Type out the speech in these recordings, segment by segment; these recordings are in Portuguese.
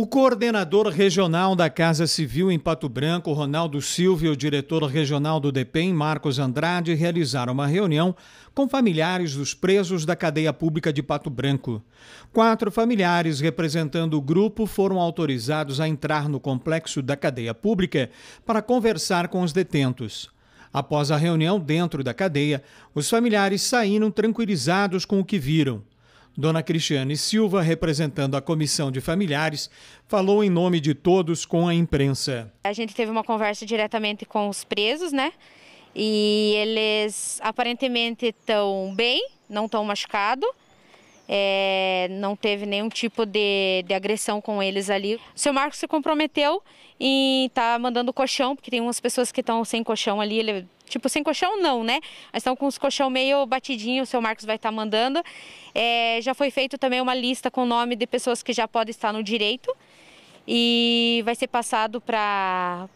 O coordenador regional da Casa Civil em Pato Branco, Ronaldo Silva, e o diretor regional do DEPEN, Marcos Andrade, realizaram uma reunião com familiares dos presos da cadeia pública de Pato Branco. Quatro familiares representando o grupo foram autorizados a entrar no complexo da cadeia pública para conversar com os detentos. Após a reunião dentro da cadeia, os familiares saíram tranquilizados com o que viram. Dona Cristiane Silva, representando a comissão de familiares, falou em nome de todos com a imprensa. A gente teve uma conversa diretamente com os presos, né? E eles aparentemente estão bem, não estão machucados é, não teve nenhum tipo de, de agressão com eles ali. O seu Marcos se comprometeu em estar tá mandando colchão, porque tem umas pessoas que estão sem colchão ali, ele, tipo, sem colchão não, né? Mas estão com os colchão meio batidinho, o seu Marcos vai estar tá mandando. É, já foi feito também uma lista com o nome de pessoas que já podem estar no direito e vai ser passado para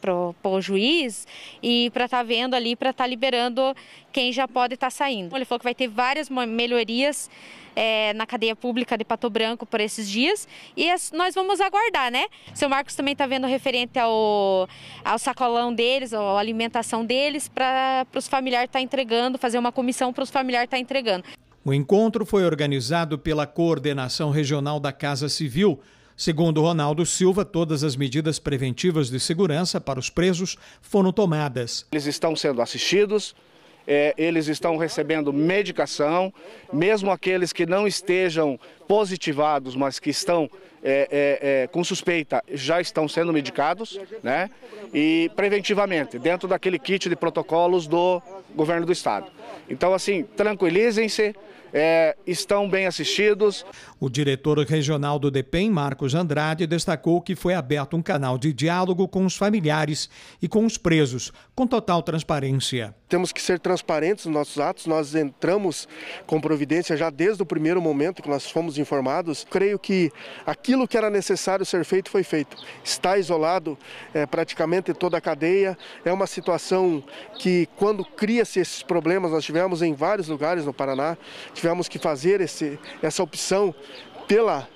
para o juiz e para estar tá vendo ali, para estar tá liberando quem já pode estar tá saindo. Ele falou que vai ter várias melhorias é, na cadeia pública de Pato Branco por esses dias e as, nós vamos aguardar, né? Seu Marcos também está vendo referente ao, ao sacolão deles, à alimentação deles, para os familiares estar tá entregando, fazer uma comissão para os familiares estar tá entregando. O encontro foi organizado pela Coordenação Regional da Casa Civil, Segundo Ronaldo Silva, todas as medidas preventivas de segurança para os presos foram tomadas. Eles estão sendo assistidos, é, eles estão recebendo medicação, mesmo aqueles que não estejam positivados, mas que estão é, é, é, com suspeita já estão sendo medicados, né? E preventivamente, dentro daquele kit de protocolos do governo do estado. Então, assim, tranquilizem-se. É, estão bem assistidos. O diretor regional do DEPEN, Marcos Andrade, destacou que foi aberto um canal de diálogo com os familiares e com os presos, com total transparência. Temos que ser transparentes nos nossos atos. Nós entramos com providência já desde o primeiro momento que nós fomos informados. Creio que aquilo aquilo que era necessário ser feito foi feito. Está isolado é, praticamente toda a cadeia. É uma situação que, quando cria-se esses problemas, nós tivemos em vários lugares no Paraná, tivemos que fazer esse, essa opção pela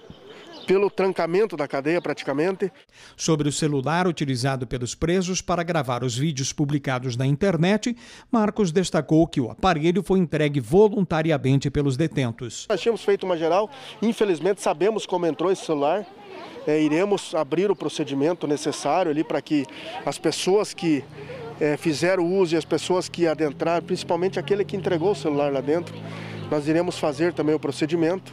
pelo trancamento da cadeia, praticamente. Sobre o celular utilizado pelos presos para gravar os vídeos publicados na internet, Marcos destacou que o aparelho foi entregue voluntariamente pelos detentos. Nós tínhamos feito uma geral, infelizmente sabemos como entrou esse celular. É, iremos abrir o procedimento necessário ali para que as pessoas que é, fizeram uso e as pessoas que adentraram, principalmente aquele que entregou o celular lá dentro, nós iremos fazer também o procedimento.